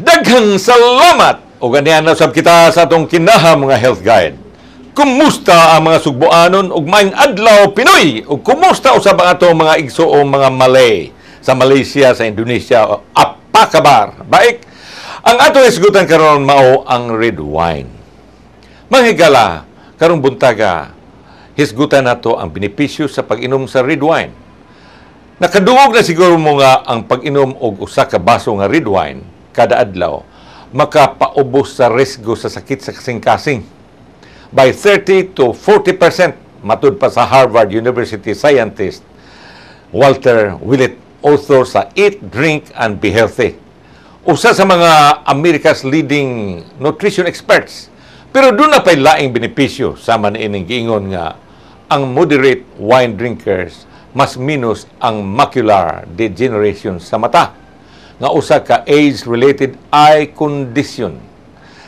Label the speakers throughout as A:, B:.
A: Daghang salamat! O ganyan na sab kita sa atong kinaha mga health guide. Kumusta ang mga sugboanon ug maing adlaw Pinoy? Ug kumusta usab ang ato mga igso o mga Malay sa Malaysia, sa Indonesia, o apakabar? Baik, ang ato isgutan karon mao ang red wine. Mahigala, karong buntaga, hisgutan nato ang benepisyo sa pag-inom sa red wine. Nakadungog na siguro mo nga ang pag-inom og usa ka baso nga red wine kada adlaw makapaubos sa risgo sa sakit sa kasing-kasing by 30 to 40% matud pa sa Harvard University scientist Walter Willett, author sa Eat, Drink, and Be Healthy. Usa sa mga America's leading nutrition experts. Pero doon na pa'y laing benepisyo sama na ining giingon nga ang moderate wine drinkers mas minus ang macular degeneration sa mata nga usa ka age-related eye condition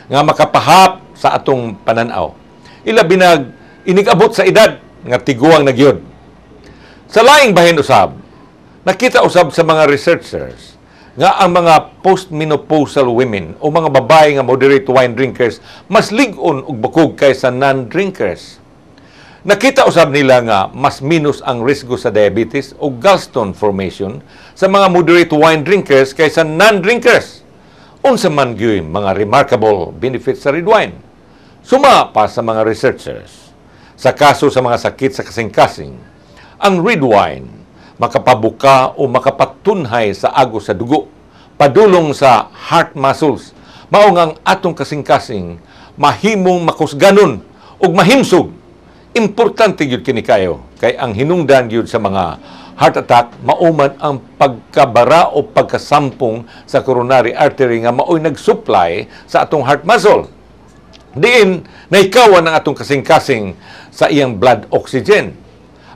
A: nga makapahap sa atong pananaw. Ila binag inigabot sa edad nga tiguang na gyud Sa laing bahin usab, nakita usab sa mga researchers nga ang mga postmenopausal women o mga babae nga moderate wine drinkers mas ligon og bukog kaysa non-drinkers. Nakita usab nila nga mas minus ang risgo sa diabetes o gallstone formation sa mga moderate wine drinkers kaysa non-drinkers. Unsa man gyud mga remarkable benefits sa red wine. Suma pa sa mga researchers sa kaso sa mga sakit sa kasing-kasing, ang red wine makapabuka o makapatunhay sa agos sa dugo, padulong sa heart muscles, maong ang atong kasing-kasing mahimong makusganon o mahimsog importante gyud kini kayo kay ang hinungdan gyud sa mga heart attack mauman ang pagkabara o pagkasampong sa coronary artery nga maoy nag-supply sa atong heart muscle. Diin naikawan ang atong kasing-kasing sa iyang blood oxygen.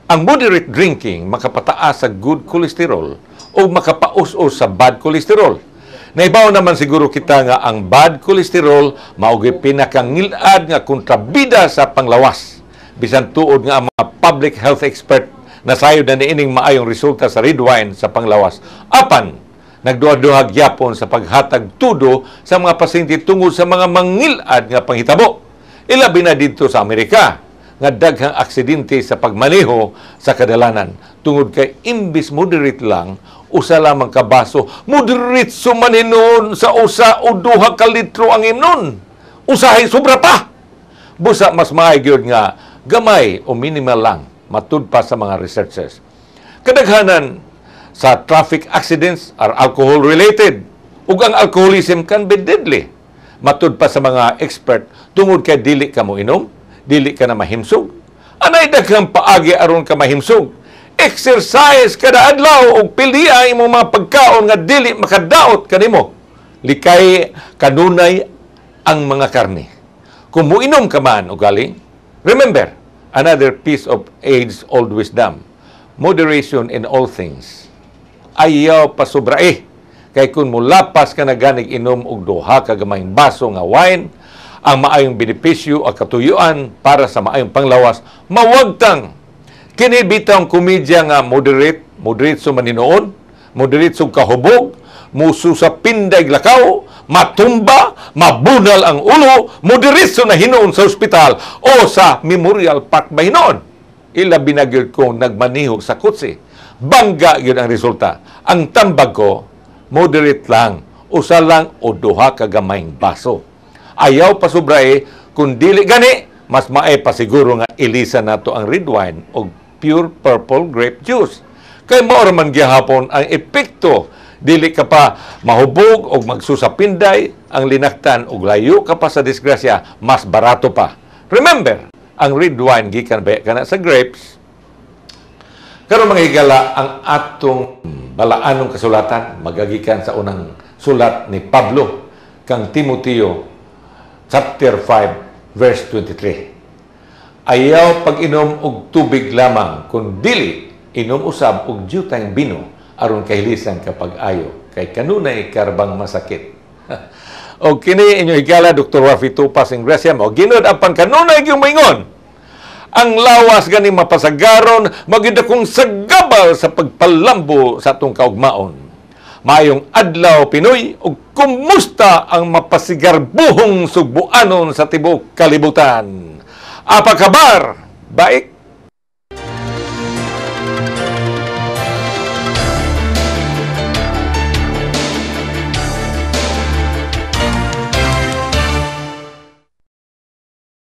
A: Ang moderate drinking makapataas sa good cholesterol o makapaus-us sa bad cholesterol. Naibaw naman siguro kita nga ang bad cholesterol mao'y pinakangilad nga kontrabida sa panglawas bisan tuod nga ang mga public health expert nasayod na niining maayong resulta sa red wine sa panglawas. Apan, nagduha-duhag yapon sa paghatag tudo sa mga pasyente tungod sa mga mangilad nga panghitabo. Ilabi na dito sa Amerika nga daghang aksidente sa pagmaneho sa kadalanan tungod kay imbis moderate lang usa lamang ka baso moderate sumaninon sa usa o duha ka litro ang imnon usahay sobra pa busa mas maagyod nga gamay o minimal lang matud pa sa mga researchers. Kadaghanan sa traffic accidents are alcohol related ug ang alcoholism can be deadly. Matud pa sa mga expert tungod kay dili ka mo inom, dili ka na mahimsog. Anay daghang paagi aron ka mahimsog. Exercise kada adlaw ug piliha imong mga pagkaon nga dili makadaot kanimo. Likay kanunay ang mga karne. Kung inom ka man o galing, Remember, another piece of age-old wisdom, moderation in all things. Ayaw eh. Kay kung mulapas ka na ganig inom og duha ka gamayng baso nga wine, ang maayong benepisyo o katuyuan para sa maayong panglawas, mawagtang kini bitang komedya nga moderate, moderate sa maninoon, moderate sa kahubog, muso sa pinday lakaw, matumba, mabunal ang ulo, moderiso na hinoon sa ospital o sa Memorial Park ba hinoon. Ila binagyod ko nagmaniho sa kutsi. Bangga yun ang resulta. Ang tambag ko, moderate lang, usa lang o duha kagamayng baso. Ayaw pa subrae, kung dili gani, mas maay pa siguro nga ilisa nato ang red wine o pure purple grape juice. Kay mao man gihapon ang epekto dili ka pa mahubog o magsusapinday ang linaktan o layo ka pa sa disgrasya, mas barato pa. Remember, ang red wine gikan ba kana sa grapes. Karon mga higala ang atong balaan ng kasulatan magagikan sa unang sulat ni Pablo kang Timoteo chapter 5 verse 23. Ayaw pag-inom og tubig lamang kun dili inom usab og jutang bino aron kahilisan kapag ayo kay kanunay karbang masakit. o kini inyo ikala Dr. Rafi Tupas in Gracia mo ginod apan pangkanunay gyung moingon ang lawas gani mapasagaron magid akong sagabal sa pagpalambo sa atong kaugmaon. Mayong adlaw Pinoy ug kumusta ang mapasigarbuhong subuanon sa tibuok kalibutan. Apakabar, baik